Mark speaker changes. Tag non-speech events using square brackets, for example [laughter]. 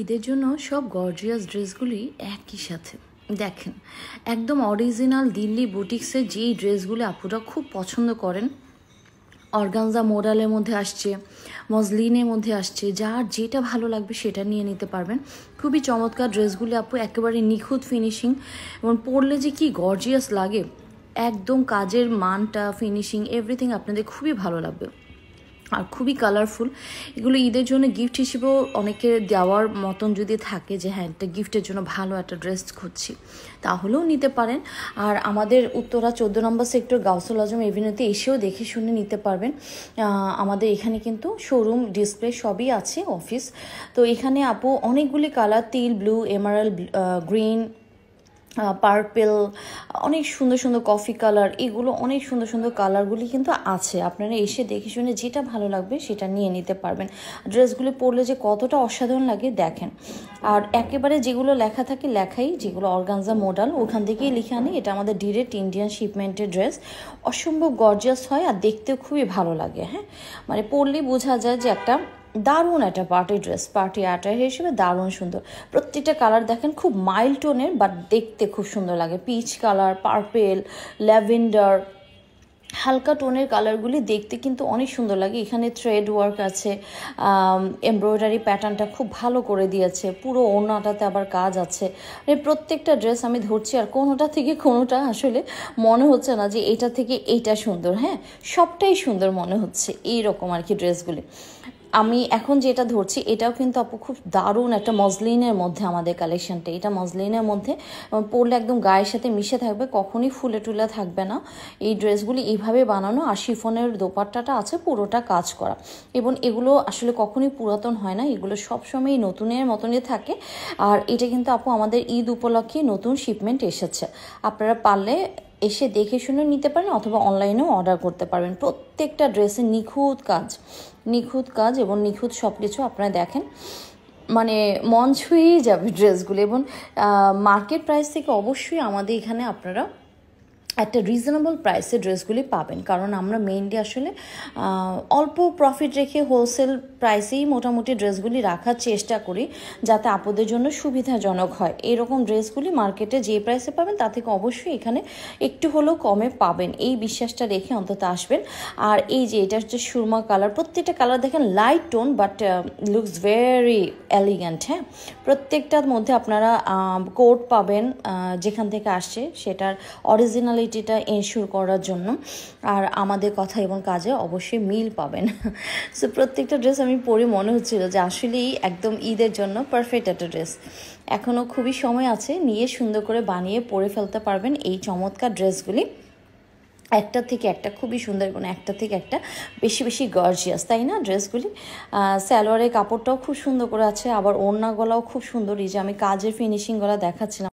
Speaker 1: ঈদের জন্য সব গর্জিয়াস ড্রেসগুলি একই সাথে দেখেন একদম অরিজিনাল দিল্লি বুটিক্সের যেই ড্রেসগুলি আপুরা খুব পছন্দ করেন অর্গানজা মোডালের মধ্যে আসছে মজলিনের মধ্যে আসছে যার যেটা ভালো লাগবে সেটা নিয়ে নিতে পারবেন খুবই চমৎকার ড্রেসগুলি আপু একেবারে নিখুঁত ফিনিশিং এবং পরলে যে কি গর্জিয়াস লাগে একদম কাজের মানটা ফিনিশিং এভরিথিং আপনাদের খুবই ভালো লাগবে আর খুবই কালারফুল এগুলো ঈদের জন্য গিফট হিসেবেও অনেকে দেওয়ার মতন যদি থাকে যে হ্যাঁ একটা গিফটের জন্য ভালো একটা ড্রেস খুঁজছি তাহলেও নিতে পারেন আর আমাদের উত্তরা চোদ্দো নম্বর সেক্টর গাউসুল আজম এভিনিউতে এসেও দেখে শুনে নিতে পারবেন আমাদের এখানে কিন্তু শোরুম ডিসপ্লে সবই আছে অফিস তো এখানে আপু অনেকগুলি কালার তিল ব্লু এমারাল গ্রিন পার্পেল অনেক সুন্দর সুন্দর কফি কালার এগুলো অনেক সুন্দর সুন্দর কালারগুলি কিন্তু আছে আপনারা এসে দেখে শুনে যেটা ভালো লাগবে সেটা নিয়ে নিতে পারবেন ড্রেসগুলো পরলে যে কতটা অসাধারণ লাগে দেখেন আর একেবারে যেগুলো লেখা থাকে লেখাই যেগুলো অর্গানজা মডেল ওখান থেকেই লিখে আনি এটা আমাদের ডিরেক্ট ইন্ডিয়ান শিপমেন্টের ড্রেস অসম্ভব গর্জিয়াস হয় আর দেখতেও খুবই ভালো লাগে হ্যাঁ মানে পরলেই বোঝা যায় যে একটা দারুণ একটা পার্টি ড্রেস পার্টি অ্যাটার হিসেবে দারুণ সুন্দর প্রত্যেকটা কালার দেখেন খুব মাইল্ড টোনের বাট দেখতে খুব সুন্দর লাগে পিচ কালার পার্পেল ল্যাভেন্ডার হালকা টোনের কালারগুলি দেখতে কিন্তু অনেক সুন্দর লাগে এখানে থ্রেড ওয়ার্ক আছে এমব্রয়ডারি প্যাটার্নটা খুব ভালো করে দিয়েছে পুরো ওনাটাতে আবার কাজ আছে মানে প্রত্যেকটা ড্রেস আমি ধরছি আর কোনোটা থেকে কোনোটা আসলে মনে হচ্ছে না যে এটা থেকে এইটা সুন্দর হ্যাঁ সবটাই সুন্দর মনে হচ্ছে এই রকম আর কি ড্রেসগুলি আমি এখন যেটা ধরছি এটাও কিন্তু আপু খুব দারুণ একটা মজলিনের মধ্যে আমাদের কালেকশনটা এটা মজলিনের মধ্যে পরলে একদম গায়ের সাথে মিশে থাকবে কখনই ফুলে টুলে থাকবে না এই ড্রেসগুলি এইভাবে বানানো আর শিফনের দোপাট্টাটা আছে পুরোটা কাজ করা এবং এগুলো আসলে কখনই পুরাতন হয় না এগুলো সবসময়ই নতুনের মতনই থাকে আর এটা কিন্তু আপু আমাদের ঈদ উপলক্ষে নতুন শিপমেন্ট এসেছে আপনারা পারলে এসে দেখে শুনে নিতে পারেন অথবা অনলাইনেও অর্ডার করতে পারবেন প্রত্যেকটা ড্রেসে নিখুঁত কাজ নিখুঁত কাজ এবং নিখুঁত সব কিছু আপনারা দেখেন মানে মন ছুঁয়েই যাবে ড্রেসগুলো এবং মার্কেট প্রাইস থেকে অবশ্যই আমাদের এখানে আপনারা একটা রিজনেবল প্রাইসে ড্রেসগুলি পাবেন কারণ আমরা মেইনলি আসলে অল্প প্রফিট রেখে হোলসেল প্রাইসেই মোটামুটি ড্রেসগুলি রাখার চেষ্টা করি যাতে আপদের জন্য সুবিধাজনক হয় এরকম ড্রেসগুলি মার্কেটে যে প্রাইসে পাবেন তা থেকে অবশ্যই এখানে একটু হলেও কমে পাবেন এই বিশ্বাসটা রেখে অন্তত আসবেন আর এই যে এটা হচ্ছে সুরমা কালার প্রত্যেকটা কালার দেখেন light tone but looks very elegant হ্যাঁ প্রত্যেকটার মধ্যে আপনারা কোট পাবেন যেখান থেকে আসছে সেটার অরিজিনালি ইকুয়ালিটিটা এনশিওর করার জন্য আর আমাদের কথা এবং কাজে অবশ্যই মিল পাবেন সো [laughs] প্রত্যেকটা ড্রেস আমি পরে মনে হচ্ছিল যে আসলেই একদম ঈদের জন্য পারফেক্ট একটা ড্রেস এখনও খুবই সময় আছে নিয়ে সুন্দর করে বানিয়ে পরে ফেলতে পারবেন এই চমৎকার ড্রেসগুলি একটা থেকে একটা খুবই সুন্দর কোনো একটা থেকে একটা বেশি বেশি গর্জিয়াস তাই না ড্রেসগুলি স্যালোয়ারের কাপড়টাও খুব সুন্দর করে আছে আবার ওড়না গলাও খুব সুন্দর এই যে আমি কাজের ফিনিশিং গলা দেখাচ্ছিলাম